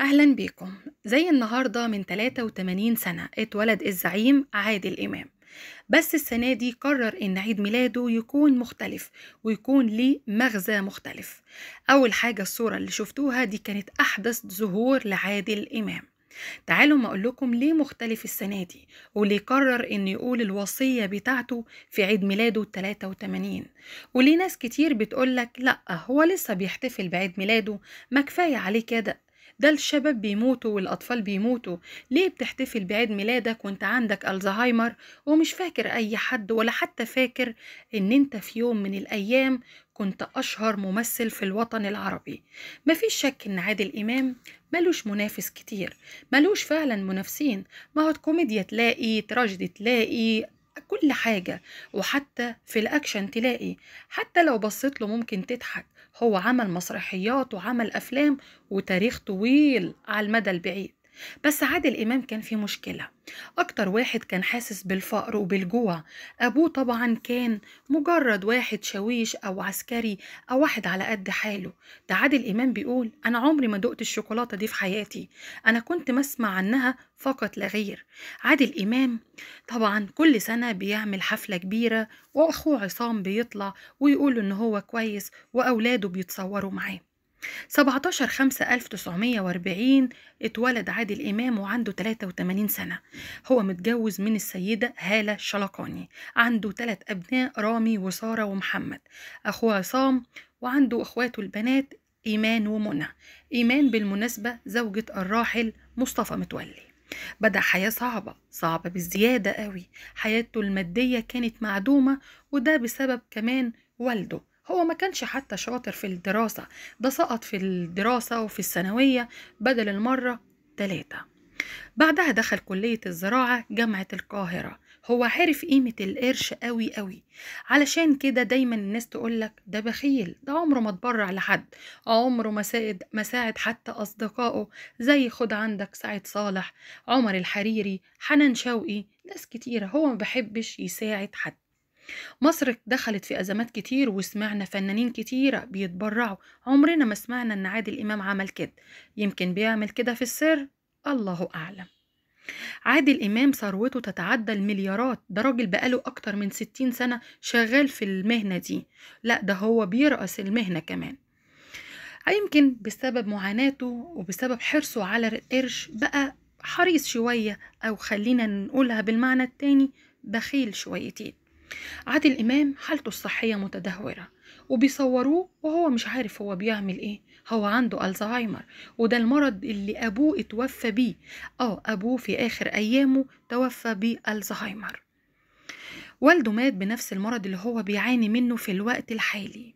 أهلا بيكم زي النهاردة من 83 سنة اتولد الزعيم عادل إمام بس السنة دي قرر إن عيد ميلاده يكون مختلف ويكون ليه مغزى مختلف أول حاجة الصورة اللي شفتوها دي كانت أحدث ظهور لعادل إمام تعالوا ما أقول لكم ليه مختلف السنة دي وليه قرر إنه يقول الوصية بتاعته في عيد ميلاده 83 وليه ناس كتير بتقولك لأ هو لسه بيحتفل بعيد ميلاده ما كفاية عليه كده ده الشباب بيموتوا والأطفال بيموتوا ليه بتحتفل بعيد ميلادك وانت عندك الزهايمر ومش فاكر أي حد ولا حتى فاكر ان انت في يوم من الأيام كنت أشهر ممثل في الوطن العربي مفيش شك إن عادل إمام ملوش منافس كتير ملوش فعلا منافسين ما هو كوميديا تلاقي تراجيدي تلاقي كل حاجة وحتى في الأكشن تلاقي حتى لو بصيت له ممكن تضحك هو عمل مسرحيات وعمل أفلام وتاريخ طويل على المدى البعيد بس عادل إمام كان في مشكلة أكتر واحد كان حاسس بالفقر وبالجوع أبوه طبعا كان مجرد واحد شاويش أو عسكري أو واحد على قد حاله ده عادل إمام بيقول أنا عمري ما دقت الشوكولاتة دي في حياتي أنا كنت مسمع عنها فقط لا غير عادل إمام طبعا كل سنة بيعمل حفلة كبيرة وأخوه عصام بيطلع ويقول إن هو كويس وأولاده بيتصوروا معاه 17 5 1940 اتولد عادل إمام وعنده 83 سنة هو متجوز من السيدة هالة شلقاني عنده ثلاث أبناء رامي وسارة ومحمد أخوه عصام وعنده أخواته البنات إيمان ومنى إيمان بالمناسبة زوجة الراحل مصطفى متولي بدأ حياة صعبة صعبة بالزيادة قوي حياته المادية كانت معدومة وده بسبب كمان والده هو ما كانش حتى شاطر في الدراسة ده سقط في الدراسة وفي الثانوية بدل المرة تلاتة بعدها دخل كلية الزراعة جامعة القاهرة هو عرف قيمة القرش قوي قوي علشان كده دايما الناس تقولك ده بخيل ده عمره ما اتبرع لحد عمره ما ساعد, ما ساعد حتى أصدقائه زي خد عندك سعد صالح عمر الحريري حنان شوقي ناس كتيرة هو ما بحبش يساعد حد مصر دخلت في أزمات كتير وسمعنا فنانين كتيرة بيتبرعوا عمرنا ما سمعنا إن عادل إمام عمل كده يمكن بيعمل كده في السر الله أعلم عادل إمام ثروته تتعدى المليارات ده راجل بقاله أكتر من ستين سنة شغال في المهنة دي لا ده هو بيرأس المهنة كمان يمكن بسبب معاناته وبسبب حرصه على القرش بقى حريص شوية أو خلينا نقولها بالمعنى التاني بخيل شويتين عادل إمام حالته الصحية متدهورة وبيصوروه وهو مش عارف هو بيعمل ايه هو عنده الزهايمر وده المرض اللي ابوه اتوفى بيه اه ابوه في اخر ايامه توفى بالزهايمر والده مات بنفس المرض اللي هو بيعاني منه في الوقت الحالي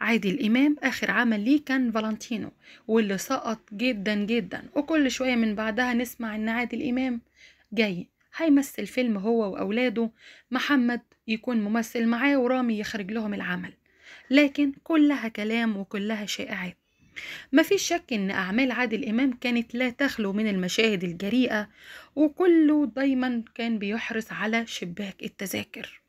عادل إمام آخر عمل ليه كان فالنتينو واللي سقط جدا جدا وكل شوية من بعدها نسمع إن عادل إمام جاي هيمثل فيلم هو وأولاده محمد يكون ممثل معاه ورامي يخرج لهم العمل لكن كلها كلام وكلها شائعات مفيش شك ان اعمال عادل امام كانت لا تخلو من المشاهد الجريئه وكله دايما كان بيحرص على شباك التذاكر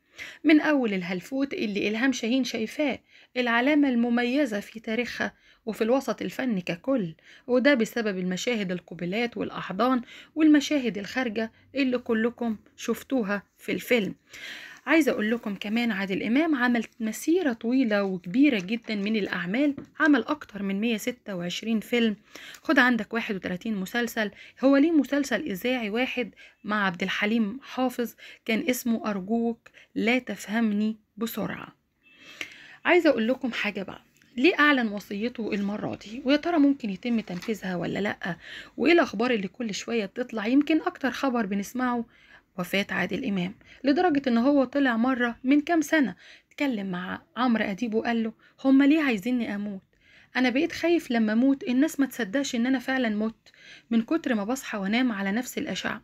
من اول الهلفوت اللي الهام شاهين شايفاه العلامه المميزه في تاريخها وفي الوسط الفني ككل وده بسبب المشاهد القبلات والأحضان والمشاهد الخارجة اللي كلكم شفتوها في الفيلم عايزة أقول لكم كمان عادل إمام عمل مسيرة طويلة وكبيرة جدا من الأعمال عمل أكتر من 126 فيلم خد عندك 31 مسلسل هو ليه مسلسل إذاعي واحد مع عبد الحليم حافظ كان اسمه أرجوك لا تفهمني بسرعة عايزة أقول لكم حاجة بقى ليه أعلن وصيته المرة دي ويا ترى ممكن يتم تنفيذها ولا لأ وإيه الأخبار اللي كل شوية بتطلع يمكن أكتر خبر بنسمعه وفاة عادل إمام لدرجة إن هو طلع مرة من كام سنة اتكلم مع عمرو أديب وقال له هما ليه عايزيني أموت أنا بقيت خايف لما أموت الناس ما تصدقش إن أنا فعلا مت من كتر ما بصحى وأنام على نفس الأشعة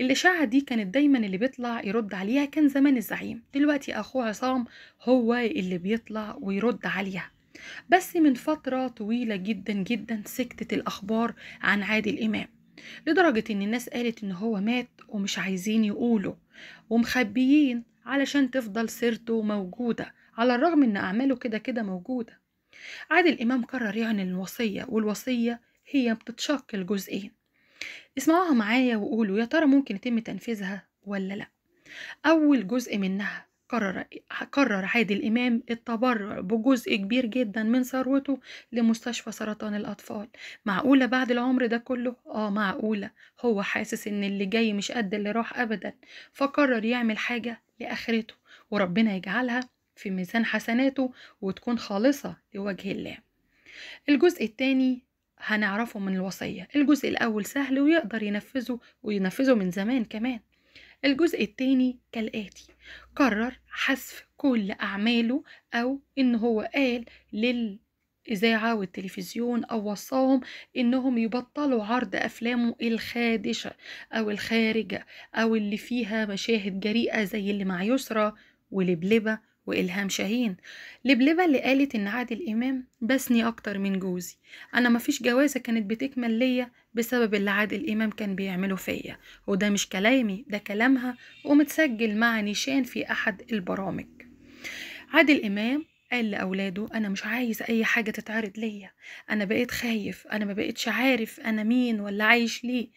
الإشاعة دي كانت دايما اللي بيطلع يرد عليها كان زمان الزعيم دلوقتي أخوه عصام هو اللي بيطلع ويرد عليها بس من فترة طويلة جدا جدا سكتت الأخبار عن عادل إمام لدرجة إن الناس قالت إن هو مات ومش عايزين يقولوا ومخبيين علشان تفضل سيرته موجودة على الرغم إن أعماله كده كده موجودة عادل إمام قرر يعلن الوصية والوصية هي بتتشق لجزئين اسمعوها معايا وقولوا يا ترى ممكن يتم تنفيذها ولا لأ أول جزء منها قرر قرر عادل الإمام التبرع بجزء كبير جدا من ثروته لمستشفى سرطان الأطفال معقولة بعد العمر ده كله؟ آه معقولة هو حاسس إن اللي جاي مش قد اللي راح أبدا فقرر يعمل حاجة لآخرته وربنا يجعلها في ميزان حسناته وتكون خالصة لوجه الله الجزء الثاني هنعرفه من الوصية الجزء الأول سهل ويقدر ينفذه وينفذه من زمان كمان الجزء الثاني كالآتي قرر حذف كل أعماله أو إن هو قال لل إذاعة والتلفزيون أو وصاهم إنهم يبطلوا عرض أفلامه الخادشة أو الخارجة أو اللي فيها مشاهد جريئة زي اللي مع يسرى ولبلبة وإلهام شاهين لبلبة اللي قالت إن عادل إمام بسني أكتر من جوزي أنا مفيش جوازة كانت بتكمل ليا بسبب اللي عادل إمام كان بيعمله فيا وده مش كلامي ده كلامها ومتسجل مع نيشان في أحد البرامج عادل إمام قال لأولاده أنا مش عايز أي حاجة تتعرض ليا أنا بقيت خايف أنا ما بقيتش عارف أنا مين ولا عايش ليه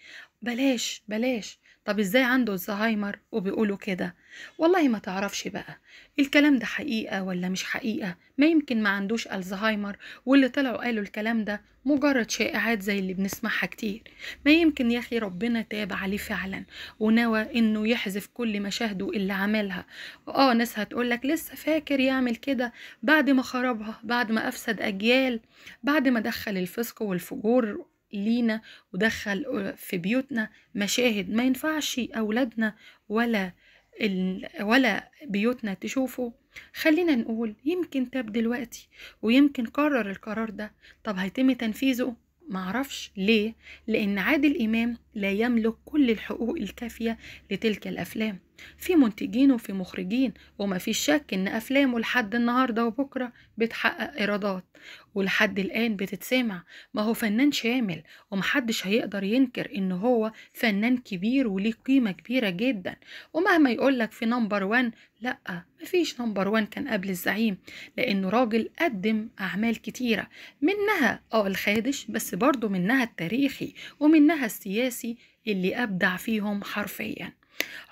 بلاش بلاش طب ازاي عنده الزهايمر وبيقولوا كده والله ما تعرفش بقى الكلام ده حقيقة ولا مش حقيقة ما يمكن ما عندوش الزهايمر واللي طلعوا قالوا الكلام ده مجرد شائعات زي اللي بنسمعها كتير ما يمكن يا أخي ربنا تاب عليه فعلا ونوى إنه يحذف كل مشاهده اللي عملها آه ناس هتقولك لسه فاكر يعمل كده بعد ما خربها بعد ما أفسد أجيال بعد ما دخل الفسق والفجور لينا ودخل في بيوتنا مشاهد ما ينفعش أولادنا ولا ولا بيوتنا تشوفه خلينا نقول يمكن تاب دلوقتي ويمكن قرر القرار ده طب هيتم تنفيذه معرفش ليه لأن عادل إمام لا يملك كل الحقوق الكافية لتلك الأفلام في منتجين وفي مخرجين وما في شك ان افلامه لحد النهارده وبكره بتحقق ايرادات ولحد الان بتتسمع ما هو فنان شامل ومحدش هيقدر ينكر ان هو فنان كبير وليه قيمه كبيره جدا ومهما يقولك في نمبر وان لا مفيش نمبر وان كان قبل الزعيم لانه راجل قدم اعمال كتيره منها اه الخادش بس برضه منها التاريخي ومنها السياسي اللي ابدع فيهم حرفيا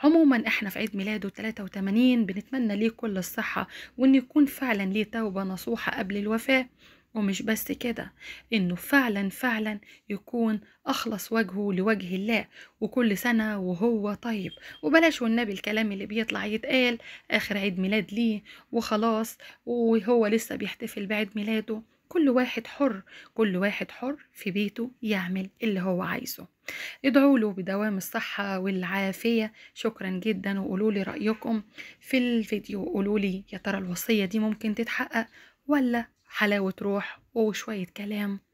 عموما احنا في عيد ميلاده 83 بنتمنى ليه كل الصحة وان يكون فعلا ليه توبة نصوحة قبل الوفاة ومش بس كده انه فعلا فعلا يكون اخلص وجهه لوجه الله وكل سنه وهو طيب وبلاش والنبي الكلام اللي بيطلع يتقال اخر عيد ميلاد ليه وخلاص وهو لسه بيحتفل بعيد ميلاده كل واحد حر كل واحد حر في بيته يعمل اللي هو عايزه ادعوا له بدوام الصحة والعافية شكرا جدا وقولوا لي رأيكم في الفيديو قولوا لي يا ترى الوصية دي ممكن تتحقق ولا حلاوة روح وشوية كلام